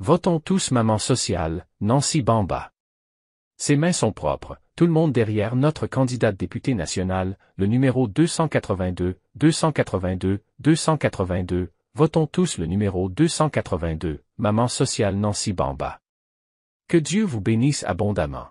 Votons tous Maman Sociale, Nancy Bamba. Ses mains sont propres, tout le monde derrière notre candidate députée nationale, le numéro 282, 282, 282, votons tous le numéro 282, Maman Sociale Nancy Bamba. Que Dieu vous bénisse abondamment.